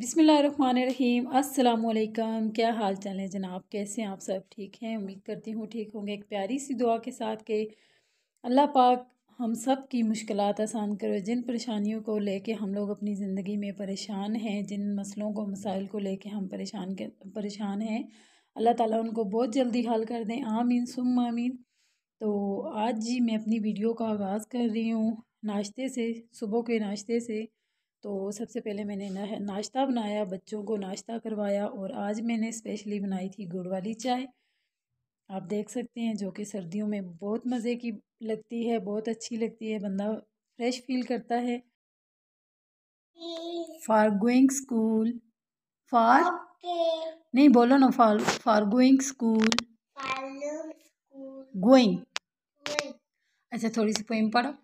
बिसमीम अस्सलाम क्या हाल चाल है जनाब कैसे हैं आप सब ठीक हैं उम्मीद करती हूँ ठीक होंगे एक प्यारी सी दुआ के साथ के अल्लाह पाक हम सब की मुश्किल आसान करो जिन परेशानियों को लेके हम लोग अपनी ज़िंदगी में परेशान हैं जिन मसलों को मसाइल को लेके हम परेशान कर परेशान हैं अल्लाह ताला उनको बहुत जल्दी हल कर दें आमीन सुम आमीन तो आज जी मैं अपनी वीडियो का आगाज़ कर रही हूँ नाश्ते से सुबह के नाश्ते से तो सबसे पहले मैंने नाश्ता बनाया बच्चों को नाश्ता करवाया और आज मैंने स्पेशली बनाई थी गुड़ वाली चाय आप देख सकते हैं जो कि सर्दियों में बहुत मज़े की लगती है बहुत अच्छी लगती है बंदा फ्रेश फील करता है फॉर गोइंग स्कूल फॉर नहीं बोलो ना for for going school going अच्छा थोड़ी सी पोइम पढ़ो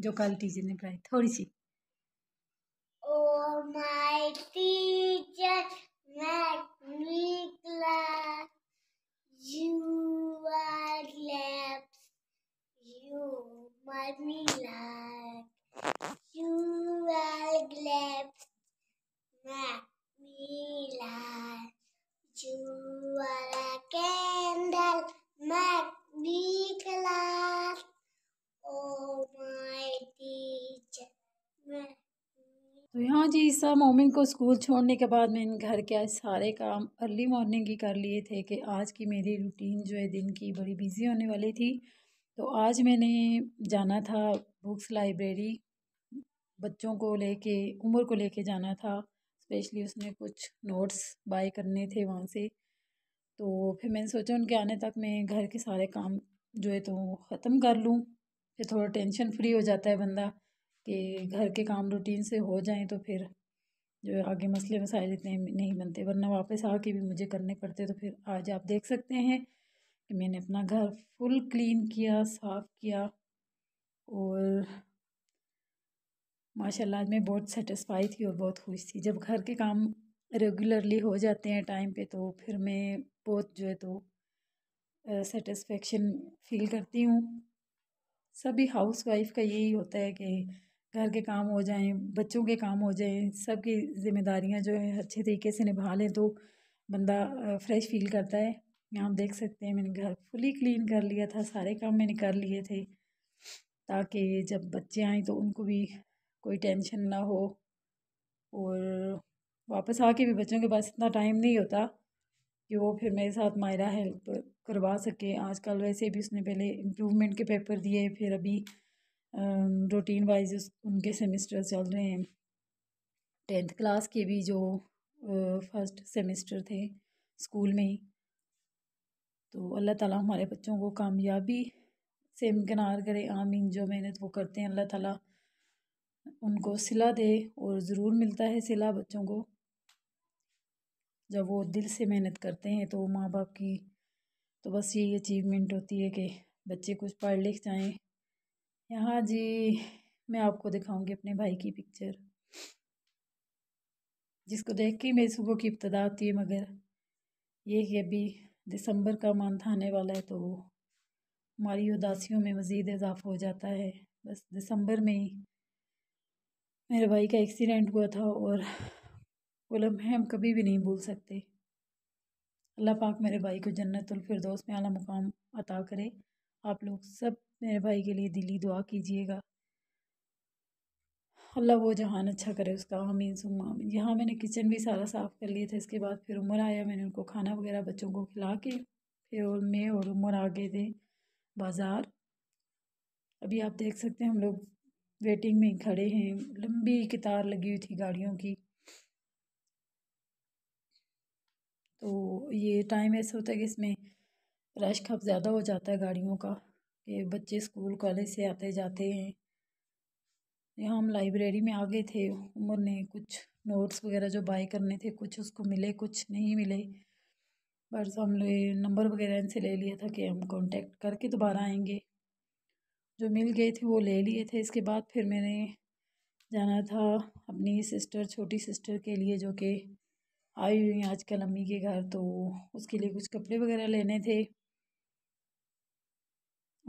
जो कल टीचर ने पढ़ाई थोड़ी सी money oh, तो जी ईसा मोमिन को स्कूल छोड़ने के बाद मैंने घर के आज सारे काम अर्ली मॉर्निंग ही कर लिए थे कि आज की मेरी रूटीन जो है दिन की बड़ी बिजी होने वाली थी तो आज मैंने जाना था बुक्स लाइब्रेरी बच्चों को लेके उम्र को लेके जाना था स्पेशली उसने कुछ नोट्स बाय करने थे वहाँ से तो फिर मैंने सोचा उनके आने तक मैं घर के सारे काम जो है तो ख़त्म कर लूँ फिर थोड़ा टेंशन फ्री हो जाता है बंदा कि घर के काम रूटीन से हो जाएं तो फिर जो है आगे मसले मसाइल इतने नहीं बनते वरना वापस आके भी मुझे करने पड़ते तो फिर आज आप देख सकते हैं मैंने अपना घर फुल क्लीन किया साफ़ किया और माशाल्लाह मैं बहुत सेटिस्फाई थी और बहुत खुश थी जब घर के काम रेगुलरली हो जाते हैं टाइम पे तो फिर मैं बहुत जो है तो सेटिस्फेक्शन फील करती हूँ सभी हाउस वाइफ का यही होता है कि घर के काम हो जाएं बच्चों के काम हो जाएं सबकी ज़िम्मेदारियाँ जो है अच्छे तरीके से निभा लें तो बंदा फ्रेश फील करता है यहाँ आप देख सकते हैं मैंने घर फुली क्लीन कर लिया था सारे काम मैंने कर लिए थे ताकि जब बच्चे आएँ तो उनको भी कोई टेंशन ना हो और वापस आके भी बच्चों के पास इतना टाइम नहीं होता कि वो फिर मेरे साथ मायरा हेल्प करवा सके आजकल वैसे भी उसने पहले इम्प्रूवमेंट के पेपर दिए फिर अभी रूटीन वाइज उनके सेमेस्टर चल रहे हैं टेंथ क्लास के भी जो फर्स्ट सेमेस्टर थे स्कूल में ही तो अल्लाह ताला हमारे बच्चों को कामयाबी से इमकनार करे आमीन जो मेहनत वो करते हैं अल्लाह ताला उनको सिला दे और ज़रूर मिलता है सिला बच्चों को जब वो दिल से मेहनत करते हैं तो माँ बाप की तो बस यही अचीवमेंट होती है कि बच्चे कुछ पढ़ लिख जाएँ यहाँ जी मैं आपको दिखाऊंगी अपने भाई की पिक्चर जिसको देख के मेरी सुबह की इब्तदा होती है मगर ये कि अभी दिसंबर का मंथ आने वाला है तो हमारी उदासियों में मज़ीद इजाफा हो जाता है बस दिसंबर में ही मेरे भाई का एक्सीडेंट हुआ था और वो लम्हे हम कभी भी नहीं भूल सकते अल्लाह पाक मेरे भाई को दोस्त में आला मुकाम अता करे आप लोग सब मेरे भाई के लिए दिली दुआ कीजिएगा अल्लाह वो जहान अच्छा करे उसका आमीन सुम यहाँ मैंने किचन भी सारा साफ़ कर लिया था इसके बाद फिर उमर आया मैंने उनको खाना वगैरह बच्चों को खिला के फिर और मैं और उमर आ गए थे बाज़ार अभी आप देख सकते हैं हम लोग वेटिंग में खड़े हैं लंबी कतार लगी हुई थी गाड़ियों की तो ये टाइम ऐसा होता है कि इसमें रश खप ज़्यादा हो जाता है गाड़ियों का कि बच्चे स्कूल कॉलेज से आते जाते हैं यहाँ हम लाइब्रेरी में आ गए थे उमर ने कुछ नोट्स वगैरह जो बाय करने थे कुछ उसको मिले कुछ नहीं मिले बस हमने नंबर वगैरह इनसे ले लिया था कि हम कांटेक्ट करके दोबारा आएंगे जो मिल गए थे वो ले लिए थे इसके बाद फिर मैंने जाना था अपनी सिस्टर छोटी सिस्टर के लिए जो कि आई हुई हैं कल अम्मी के घर तो उसके लिए कुछ कपड़े वगैरह लेने थे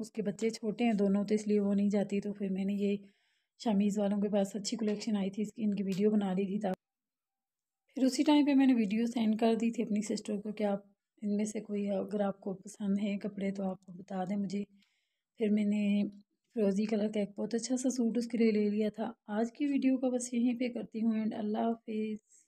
उसके बच्चे छोटे हैं दोनों तो इसलिए वो नहीं जाती तो फिर मैंने ये शमीज़ वालों के पास अच्छी कलेक्शन आई थी इसकी इनकी वीडियो बना ली थी तब फिर उसी टाइम पे मैंने वीडियो सेंड कर दी थी अपनी सिस्टर को कि आप इनमें से कोई अगर आपको पसंद है कपड़े तो आप बता दें मुझे फिर मैंने फिरोज़ी कलर का एक बहुत अच्छा सा सूट उसके लिए ले लिया था आज की वीडियो का बस यहीं पर करती हूँ एंड अल्लाह हाफिज़